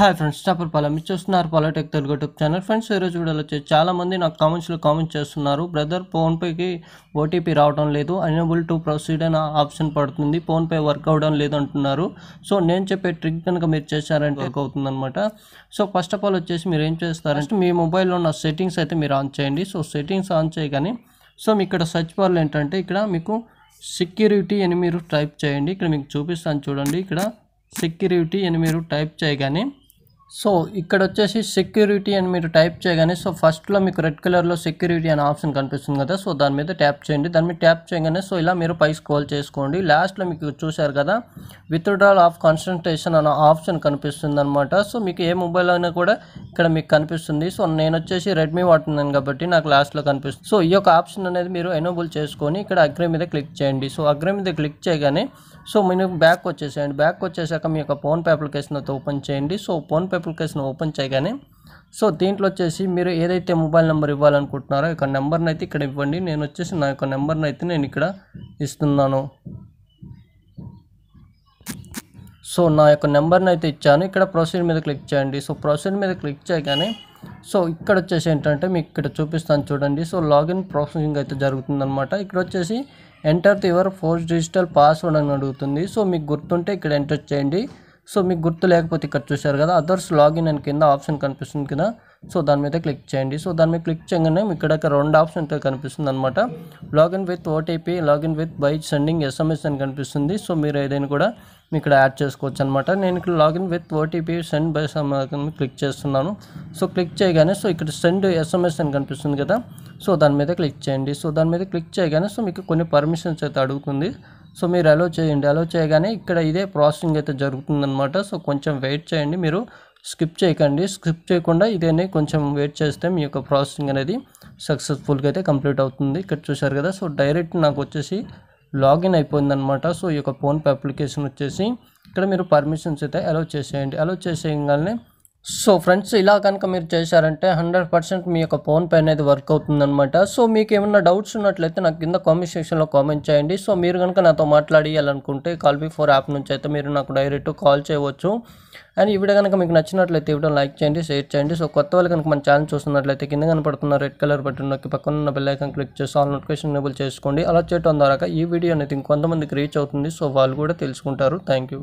hi friends topper మీరు చూస్తున్నారు పాలటెక్ తెలుగు యూట్యూబ్ ఛానల్ ఫ్రెండ్స్ ఈరోజు వీడియోలో వచ్చి చాలామంది నాకు కామెంట్స్లో కామెంట్ చేస్తున్నారు బ్రదర్ ఫోన్పేకి ఓటీపీ రావడం లేదు అనేబుల్ టు ప్రొసీడ్ అని ఆప్షన్ పడుతుంది ఫోన్పే వర్క్ అవ్వడం లేదు అంటున్నారు సో నేను చెప్పే ట్రిక్ కనుక మీరు చేశారంటే వర్క్ అవుతుందనమాట సో ఫస్ట్ ఆఫ్ ఆల్ వచ్చేసి మీరు ఏం చేస్తారంటే మీ మొబైల్లో ఉన్న సెట్టింగ్స్ అయితే మీరు ఆన్ చేయండి సో సెట్టింగ్స్ ఆన్ చేయగానే సో మీ ఇక్కడ సర్చ్ బార్లు ఏంటంటే ఇక్కడ మీకు సెక్యూరిటీ అని మీరు టైప్ చేయండి ఇక్కడ మీకు చూపిస్తాను చూడండి ఇక్కడ సెక్యూరిటీ అని మీరు టైప్ చేయగానే సో ఇక్కడ వచ్చేసి సెక్యూరిటీ అని మీరు టైప్ చేయగానే సో ఫస్ట్లో మీకు రెడ్ కలర్లో సెక్యూరిటీ అనే ఆప్షన్ కనిపిస్తుంది కదా సో దాని మీద ట్యాప్ చేయండి దాని మీద ట్యాప్ చేయగానే సో ఇలా మీరు పై కాల్ చేసుకోండి లాస్ట్లో మీకు చూశారు కదా విత్డ్రాల్ ఆఫ్ కాన్సన్ట్రేషన్ అనే ఆప్షన్ కనిపిస్తుంది అనమాట సో మీకు ఏ మొబైల్ అయినా కూడా ఇక్కడ మీకు కనిపిస్తుంది సో నేను వచ్చేసి రెడ్మీ వాడుతున్నాను కాబట్టి నాకు లాస్ట్లో కనిపిస్తుంది సో ఈ యొక్క ఆప్షన్ అనేది మీరు ఎనోబుల్ చేసుకొని ఇక్కడ అగ్రి మీద క్లిక్ చేయండి సో అగ్రే మీద క్లిక్ చేయగానే సో మీరు బ్యాక్ వచ్చేసేయండి బ్యాక్ వచ్చేసాక మీ యొక్క ఫోన్పే అప్లికేషన్ అయితే ఓపెన్ చేయండి సో ఫోన్పే అప్లికేషన్ ఓపెన్ చేయగానే సో దీంట్లో వచ్చేసి మీరు ఏదైతే మొబైల్ నెంబర్ ఇవ్వాలనుకుంటున్నారో ఇక నెంబర్ని అయితే ఇక్కడ ఇవ్వండి నేను వచ్చేసి నా యొక్క నెంబర్ని అయితే నేను ఇక్కడ ఇస్తున్నాను సో నా యొక్క నెంబర్ని అయితే ఇచ్చాను ఇక్కడ ప్రొసీడ్ మీద క్లిక్ చేయండి సో ప్రొసీడ్ మీద క్లిక్ చేయగానే సో ఇక్కడ వచ్చేసి ఏంటంటే మీకు ఇక్కడ చూపిస్తాను చూడండి సో లాగిన్ ప్రాసెసింగ్ అయితే జరుగుతుందనమాట ఇక్కడ వచ్చేసి enter the your four digit password అని అడుగుతుంది సో మీకు గుర్తుంటే ఇక్కడ ఎంటర్ చేయండి సో మీకు గుర్తు లేకపోతే ఇక్కడ చూశారు కదా అదర్స్ లాగిన్ అని కింద ఆప్షన్ కనిపిస్తుంది కదా సో దాని మీద క్లిక్ చేయండి సో దాని మీద క్లిక్ చేయగానే ఇక్కడ రెండు ఆప్షన్ కనిపిస్తుంది అనమాట login with OTP login with by sending SMS అని కనిపిస్తుంది సో మీరు ఏదైనా కూడా ఇక్కడ యాడ్ చేసుకోవచ్చు అనమాట నేను ఇక్కడ login with OTP send by click చేస్తున్నాను సో క్లిక్ చేయగానే సో ఇక్కడ సెండ్ ఎస్ఎంఎస్ అని కనిపిస్తుంది కదా సో దాని మీద క్లిక్ చేయండి సో దాని మీద క్లిక్ చేయగానే సో మీకు కొన్ని పర్మిషన్స్ అయితే అడుగుతుంది సో మీరు అలో చేయండి అలో చేయగానే ఇక్కడ ఇదే ప్రాసెసింగ్ అయితే జరుగుతుందన్నమాట సో కొంచెం వెయిట్ చేయండి మీరు స్కిప్ చేయకండి స్కిప్ చేయకుండా ఇదేనే కొంచెం వెయిట్ చేస్తే మీ యొక్క ప్రాసెసింగ్ అనేది సక్సెస్ఫుల్గా అయితే కంప్లీట్ అవుతుంది ఇక్కడ చూశారు కదా సో డైరెక్ట్ నాకు వచ్చేసి లాగిన్ అయిపోయిందనమాట సో ఈ యొక్క ఫోన్పే అప్లికేషన్ వచ్చేసి ఇక్కడ మీరు పర్మిషన్స్ అయితే అలౌ చేసేయండి అలౌ చేసేయగానే సో ఫ్రెండ్స్ ఇలా కనుక మీరు చేశారంటే హండ్రెడ్ పర్సెంట్ మీ యొక్క ఫోన్పే అనేది వర్క్ అవుతుందనమాట సో మీకు ఏమైనా డౌట్స్ ఉన్నట్లయితే నాకు కింద కామెంట్ సెక్షన్లో కామెంట్ చేయండి సో మీరు కనుక నాతో మాట్లాడియాలనుకుంటే కాల్ ఫోర్ యాప్ నుంచి అయితే మీరు నాకు డైరెక్ట్ కాల్ చేయవచ్చు అండ్ ఇవిడ కనుక మీకు నచ్చినట్లయితే ఇవ్వడం లైక్ చేయండి షేర్ చేయండి సో కొత్త వాళ్ళు కనుక మన ఛానల్ చూస్తున్నట్లయితే కింద కనపడుతున్న రెడ్ కలర్ బటన్ నొక్కి పక్కన ఉన్న బెల్ ఐకన్ క్లిక్ చేసి ఆల్ నోటిఫికేషన్ ఎనేబుల్ చేసుకోండి అలా చేయడం ద్వారా ఈ వీడియో అనేది ఇంకొంతమందికి రీచ్ అవుతుంది సో వాళ్ళు కూడా తెలుసుకుంటారు థ్యాంక్ యూ